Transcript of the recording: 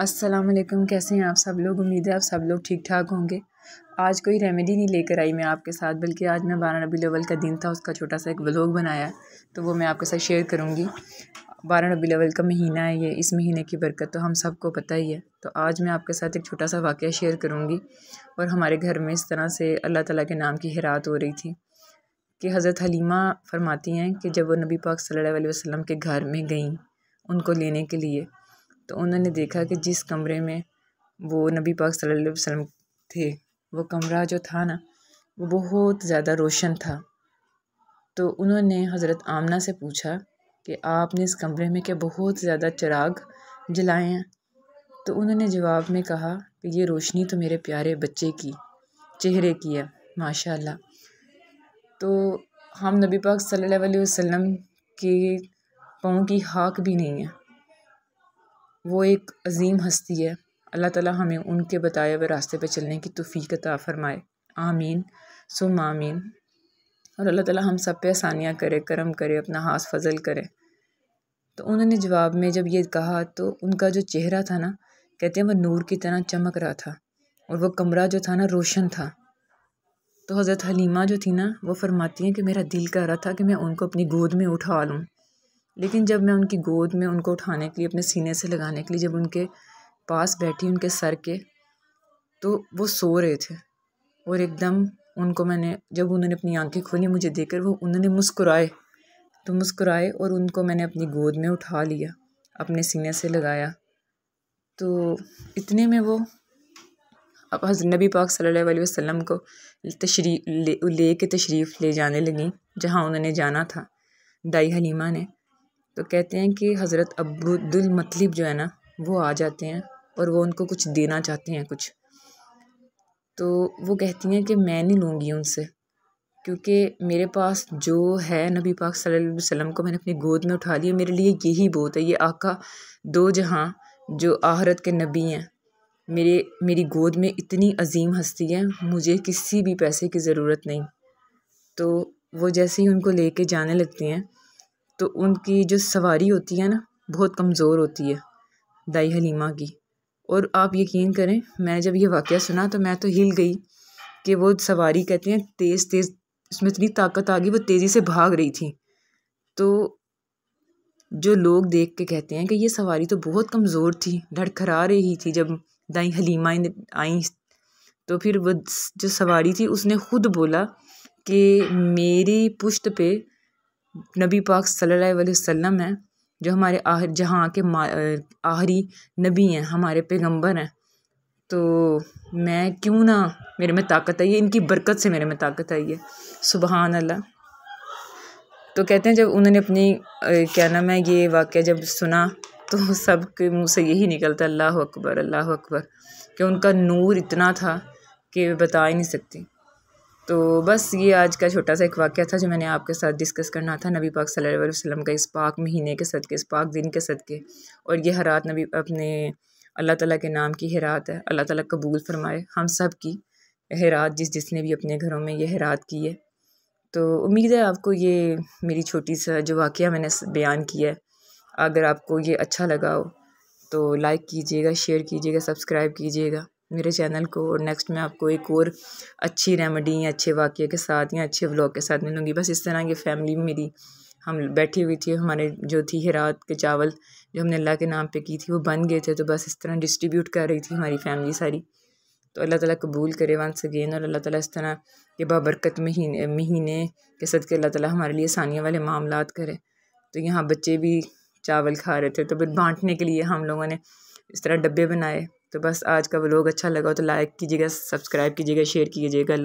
अस्सलाम वालेकुम कैसे हैं आप सब लोग उम्मीद है आप सब लोग ठीक ठाक होंगे आज कोई रेमेडी नहीं लेकर आई मैं आपके साथ बल्कि आज मैं बारह नबी लेवल का दिन था उसका छोटा सा एक व्लॉग बनाया तो वो मैं आपके साथ शेयर करूँगी बारह नबी लेवल का महीना है ये इस महीने की बरकत तो हम सबको पता ही है तो आज मैं आपके साथ एक छोटा सा वाक़ शेयर करूँगी और हमारे घर में इस तरह से अल्लाह ताली के नाम की हिरात हो रही थी कि हज़रत हलीमा फरमाती हैं कि जब वो नबी पाक सल्लल्लाहु अलैहि वसल्लम के घर में गईं उनको लेने के लिए तो उन्होंने देखा कि जिस कमरे में वो नबी पाक सल्लल्लाहु अलैहि वसल्लम थे वो कमरा जो था ना वो बहुत ज़्यादा रोशन था तो उन्होंने हज़रत आमना से पूछा कि आपने इस कमरे में क्या बहुत ज़्यादा चिराग जलाए हैं तो उन्होंने जवाब में कहा कि ये रोशनी तो मेरे प्यारे बच्चे की चेहरे की है माशाल्लाह तो हम नबी पाक सल्लल्लाहु अलैहि वसल्लम के पाँव की हाक भी नहीं है वो एक अज़ीम हस्ती है अल्लाह ताला हमें उनके बताए हुए रास्ते पे चलने की तौफीक अता फ़रमाए आमीन सुम आमीन और अल्लाह ताला हम सब पे आसानियाँ करे करम करे अपना हाथ फजल करे तो उन्होंने जवाब में जब ये कहा तो उनका जो चेहरा था ना कहते हैं वह नूर की तरह चमक रहा था और वह कमरा जो था ना रोशन था तो हज़रत हलीमा जो थी ना वो फरमाती हैं कि मेरा दिल कर रहा था कि मैं उनको अपनी गोद में उठा लूँ लेकिन जब मैं उनकी गोद में उनको उठाने के लिए अपने सीने से लगाने के लिए जब उनके पास बैठी उनके सर के तो वो सो रहे थे और एकदम उनको मैंने जब उन्होंने अपनी आंखें खोली मुझे देखकर वो उन्होंने मुस्कुराए तो मुस्कुराए और उनको मैंने अपनी गोद में उठा लिया अपने सीने से लगाया तो इतने में वो अब नबी पाक सल्लल्लाहु अलैहि वसल्लम को तशरी ले, ले के तशरीफ़ ले जाने लगी जहाँ उन्होंने जाना था दाई हलीमा ने तो कहते हैं कि हज़रत अब्दुल मतलब जो है ना वो आ जाते हैं और वो उनको कुछ देना चाहते हैं कुछ तो वो कहती हैं कि मैं नहीं लूँगी उनसे क्योंकि मेरे पास जो है नबी पाक सल्लल्लाहु अलैहि वसल्लम को मैंने अपनी गोद में उठा लिया मेरे लिए यही बहुत है ये आका दो जहाँ जो आहरत के नबी हैं मेरे मेरी गोद में इतनी अजीम हस्ती है मुझे किसी भी पैसे की ज़रूरत नहीं तो वो जैसे ही उनको ले जाने लगती हैं तो उनकी जो सवारी होती है ना बहुत कमज़ोर होती है दाई हलीमा की और आप यकीन करें मैंने जब ये वाक़ सुना तो मैं तो हिल गई कि वो सवारी कहते हैं तेज़ तेज़ उसमें इतनी ताकत आ गई वो तेज़ी से भाग रही थी तो जो लोग देख के कहते हैं कि ये सवारी तो बहुत कमज़ोर थी लड़खड़ा रही थी जब दाई हलीमा आई तो फिर वो जो सवारी थी उसने खुद बोला कि मेरी पुश्त पे नबी पाक सल्लल्लाहु अलैहि वसल्लम हैं जो हमारे आहर जहाँ के आहरी नबी हैं हमारे पैगंबर हैं तो मैं क्यों ना मेरे में ताकत आई है इनकी बरकत से मेरे में ताकत आई है सुबहान अल्लाह तो कहते हैं जब उन्होंने अपनी क्या नाम है ये वाक्य जब सुना तो सब के मुँह से यही निकलता अल्लाह अकबर अल्लाह अकबर कि उनका नूर इतना था कि बता ही नहीं सकती तो बस ये आज का छोटा सा एक वाक्य था जो मैंने आपके साथ डिस्कस करना था नबी पाक सल्लल्लाहु अलैहि वसल्लम का इस पाक महीने के सदके इस पाक दिन के सदके और ये हरात नबी अपने अल्लाह ताला के नाम की हरात है अल्लाह ताला कबूल फरमाए हम सब की हरात जिस जिसने भी अपने घरों में ये हरात की है तो उम्मीद है आपको ये मेरी छोटी सा जो वाक़ मैंने बयान किया है अगर आपको ये अच्छा लगा हो तो लाइक कीजिएगा शेयर कीजिएगा सब्सक्राइब कीजिएगा मेरे चैनल को और नेक्स्ट मैं आपको एक और अच्छी रेमेडी या अच्छे वाक्य के साथ या अच्छे ब्लॉग के साथ मिलूँगी बस इस तरह की फैमिली मेरी हम बैठी हुई थी हमारे जो थी हिरात के चावल जो हमने अल्लाह के नाम पे की थी वो बन गए थे तो बस इस तरह डिस्ट्रीब्यूट कर रही थी हमारी फैमिली सारी तो अल्लाह ताला कबूल करे वन सगेन और अल्लाह ताला इस तरह के बाबरकत महीने महीने के के अल्लाह ताला हमारे लिए आसानियाँ वाले मामला करे तो यहाँ बच्चे भी चावल खा रहे थे तो फिर बाँटने के लिए हम लोगों ने इस तरह डब्बे बनाए तो बस आज का व्लॉग अच्छा लगा हो तो लाइक कीजिएगा सब्सक्राइब कीजिएगा शेयर कीजिएगा